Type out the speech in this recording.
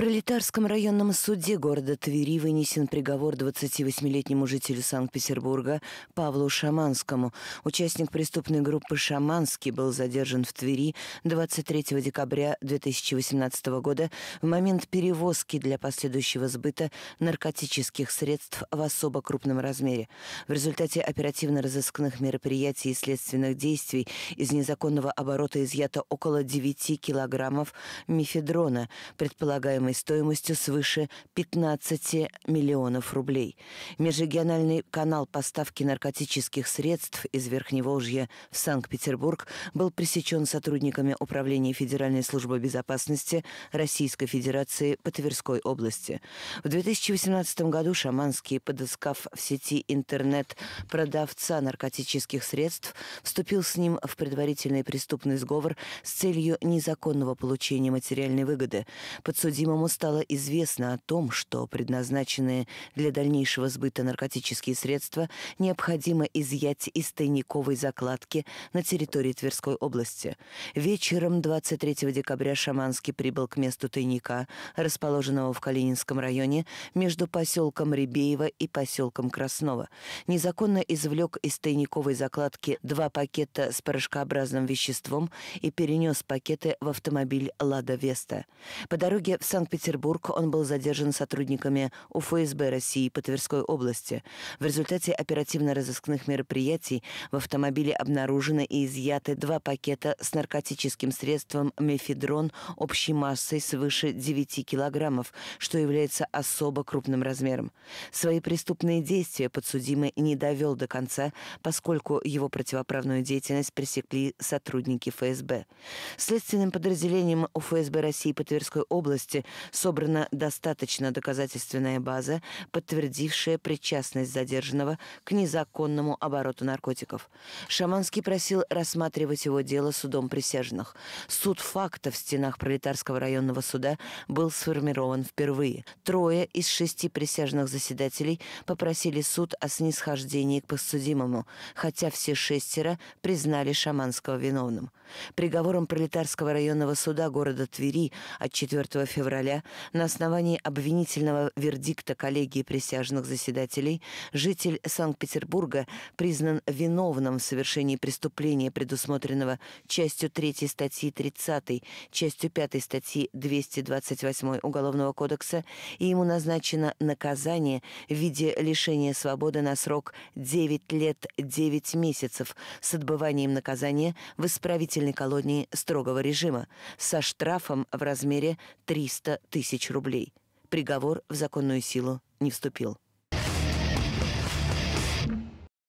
пролетарском районном суде города Твери вынесен приговор 28-летнему жителю Санкт-Петербурга Павлу Шаманскому. Участник преступной группы «Шаманский» был задержан в Твери 23 декабря 2018 года в момент перевозки для последующего сбыта наркотических средств в особо крупном размере. В результате оперативно-розыскных мероприятий и следственных действий из незаконного оборота изъято около 9 килограммов мифедрона, предполагаемый программой стоимостью свыше 15 миллионов рублей. Межрегиональный канал поставки наркотических средств из Верхневолжья в Санкт-Петербург был пресечен сотрудниками Управления Федеральной службы безопасности Российской Федерации по Тверской области. В 2018 году Шаманский, подыскав в сети интернет продавца наркотических средств, вступил с ним в предварительный преступный сговор с целью незаконного получения материальной выгоды. Подсудимому Ему стало известно о том, что предназначенные для дальнейшего сбыта наркотические средства необходимо изъять из тайниковой закладки на территории Тверской области. Вечером 23 декабря Шаманский прибыл к месту тайника, расположенного в Калининском районе между поселком Ребеево и поселком Краснова. Незаконно извлек из тайниковой закладки два пакета с порошкообразным веществом и перенес пакеты в автомобиль «Лада Веста». По дороге в Сан Санкт-Петербург он был задержан сотрудниками УФСБ России по Тверской области. В результате оперативно-розыскных мероприятий в автомобиле обнаружены и изъяты два пакета с наркотическим средством мефедрон общей массой свыше 9 килограммов, что является особо крупным размером. Свои преступные действия подсудимый не довел до конца, поскольку его противоправную деятельность пресекли сотрудники ФСБ. Следственным подразделением УФСБ России по Тверской области собрана достаточно доказательственная база, подтвердившая причастность задержанного к незаконному обороту наркотиков. Шаманский просил рассматривать его дело судом присяжных. Суд фактов в стенах Пролетарского районного суда был сформирован впервые. Трое из шести присяжных заседателей попросили суд о снисхождении к посудимому, хотя все шестеро признали Шаманского виновным. Приговором Пролетарского районного суда города Твери от 4 февраля февраля на основании обвинительного вердикта коллегии присяжных заседателей житель Санкт-Петербурга признан виновным в совершении преступления, предусмотренного частью 3 статьи 30, частью 5 статьи 228 Уголовного кодекса, и ему назначено наказание в виде лишения свободы на срок 9 лет 9 месяцев с отбыванием наказания в исправительной колонии строгого режима со штрафом в размере 300 400 тысяч рублей. Приговор в законную силу не вступил.